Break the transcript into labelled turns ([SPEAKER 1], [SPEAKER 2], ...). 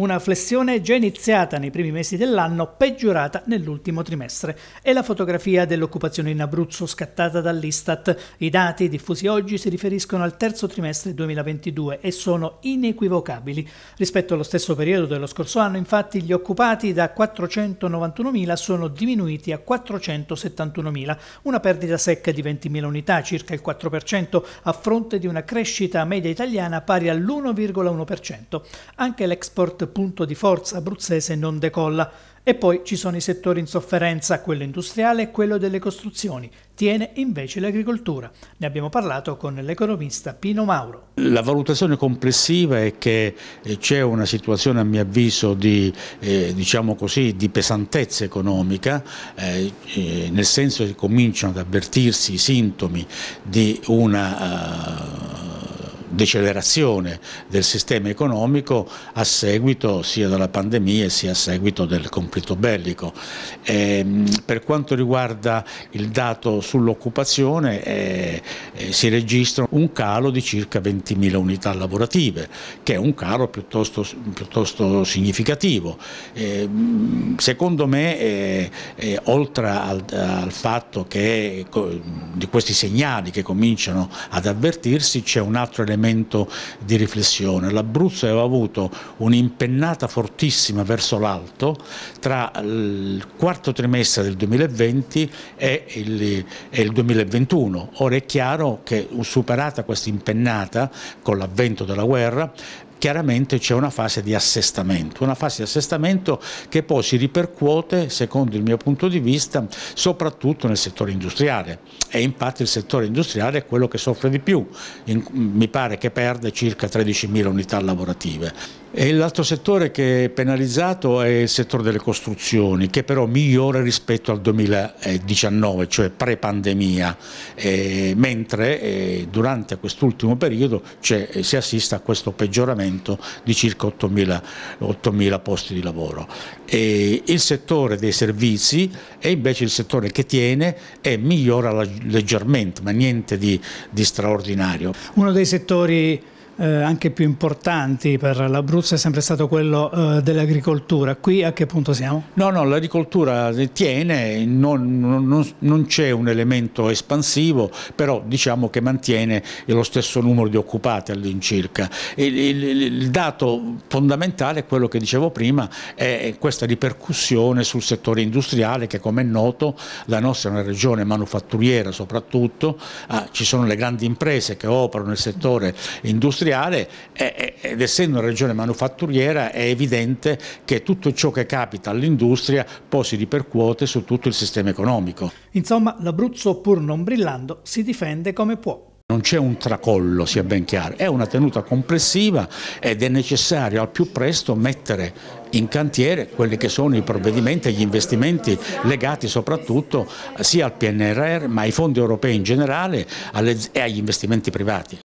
[SPEAKER 1] Una flessione già iniziata nei primi mesi dell'anno, peggiorata nell'ultimo trimestre. È la fotografia dell'occupazione in Abruzzo scattata dall'Istat. I dati diffusi oggi si riferiscono al terzo trimestre 2022 e sono inequivocabili. Rispetto allo stesso periodo dello scorso anno, infatti, gli occupati da 491.000 sono diminuiti a 471.000, una perdita secca di 20.000 unità, circa il 4%, a fronte di una crescita media italiana pari all'1,1%. Anche l'export punto di forza abruzzese non decolla. E poi ci sono i settori in sofferenza, quello industriale e quello delle costruzioni. Tiene invece l'agricoltura. Ne abbiamo parlato con l'economista Pino Mauro.
[SPEAKER 2] La valutazione complessiva è che eh, c'è una situazione a mio avviso di, eh, diciamo così, di pesantezza economica, eh, eh nel senso che cominciano ad avvertirsi i sintomi di una... Eh, decelerazione del sistema economico a seguito sia della pandemia sia a seguito del conflitto bellico. Eh, per quanto riguarda il dato sull'occupazione eh, eh si registra un calo di circa 20.000 unità lavorative che è un calo piuttosto, piuttosto significativo. Ehm, secondo me eh, eh, oltre al, al fatto che di questi segnali che cominciano ad avvertirsi c'è un altro elemento elemento di riflessione. L'Abruzzo aveva avuto un'impennata fortissima verso l'alto tra il quarto trimestre del 2020 e il, e il 2021. Ora è chiaro che superata questa impennata con l'avvento della guerra chiaramente c'è una fase di assestamento, una fase di assestamento che poi si ripercuote, secondo il mio punto di vista, soprattutto nel settore industriale e infatti il settore industriale è quello che soffre di più, mi pare che perde circa 13.000 unità lavorative. E l'altro settore che è penalizzato è il settore delle costruzioni, che però migliora rispetto al 2019, cioè pre-pandemia, eh, mentre eh, durante quest'ultimo periodo cioè, si assiste a questo peggioramento di circa 8.000 posti di lavoro. E il settore dei servizi è invece il settore che tiene e migliora leggermente, ma niente di, di straordinario.
[SPEAKER 1] Uno dei settori eh, anche più importanti per l'Abruzzo è sempre stato quello eh, dell'agricoltura. Qui a che punto siamo?
[SPEAKER 2] No, no, l'agricoltura tiene, non, non, non c'è un elemento espansivo, però diciamo che mantiene lo stesso numero di occupati all'incirca. Il, il, il, dato fondamentale è quello che dicevo prima, è questa ripercussione sul settore industriale che come è noto la nostra è una regione manufatturiera soprattutto, ah, ci sono le grandi imprese che operano nel settore industriale industriale ed essendo una regione manufatturiera è evidente che tutto ciò che capita all'industria poi si ripercuote su tutto il sistema economico.
[SPEAKER 1] Insomma, l'Abruzzo pur non brillando si difende come può.
[SPEAKER 2] Non c'è un tracollo, sia ben chiaro, è una tenuta complessiva ed è necessario al più presto mettere in cantiere quelli che sono i provvedimenti e gli investimenti legati soprattutto sia al PNRR ma ai fondi europei in generale e agli investimenti privati.